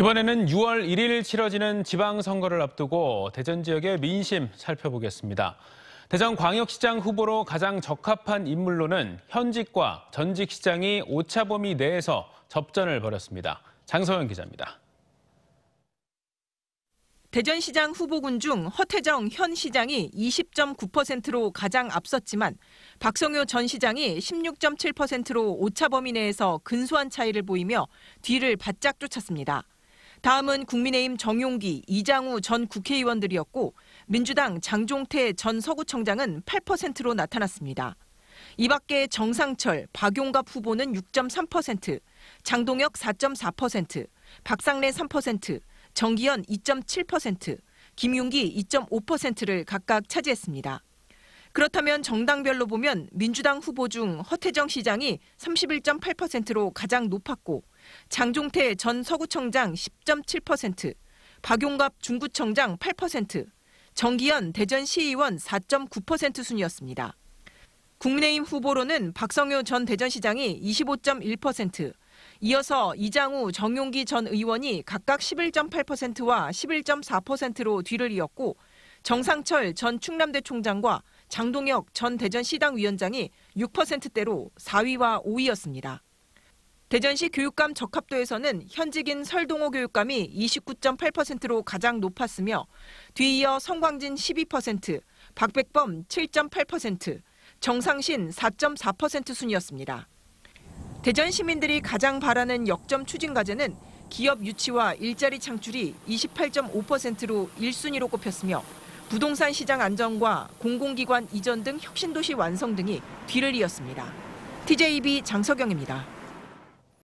이번에는 6월 1일 치러지는 지방선거를 앞두고 대전 지역의 민심 살펴보겠습니다. 대전광역시장 후보로 가장 적합한 인물로는 현직과 전직 시장이 오차범위 내에서 접전을 벌였습니다. 장서현 기자입니다. 대전시장 후보군 중 허태정 현 시장이 20.9%로 가장 앞섰지만 박성효 전 시장이 16.7%로 오차 범위 내에서 근소한 차이를 보이며 뒤를 바짝 쫓았습니다. 다음은 국민의힘 정용기, 이장우 전 국회의원들이었고 민주당 장종태 전 서구청장은 8%로 나타났습니다. 이 밖에 정상철, 박용갑 후보는 6.3%, 장동혁 4.4%, 박상래 3%, 정기현 2.7%, 김용기 2.5%를 각각 차지했습니다. 그렇다면 정당별로 보면 민주당 후보 중 허태정 시장이 31.8%로 가장 높았고 장종태 전 서구청장 10.7%, 박용갑 중구청장 8%, 정기현 대전시의원 4.9% 순이었습니다. 국민의힘 후보로는 박성효 전 대전시장이 25.1%, 이어서 이장우, 정용기 전 의원이 각각 11.8%와 11.4%로 뒤를 이었고 정상철 전 충남대 총장과 장동혁 전 대전시당 위원장이 6%대로 4위와 5위였습니다. 대전시 교육감 적합도에서는 현직인 설동호 교육감이 29.8%로 가장 높았으며 뒤이어 성광진 12%, 박백범 7.8%, 정상신 4.4% 순이었습니다. 대전 시민들이 가장 바라는 역점 추진 과제는 기업 유치와 일자리 창출이 28.5%로 1순위로 꼽혔으며 부동산 시장 안정과 공공기관 이전 등 혁신도시 완성 등이 뒤를 이었습니다. TJB 장석영입니다.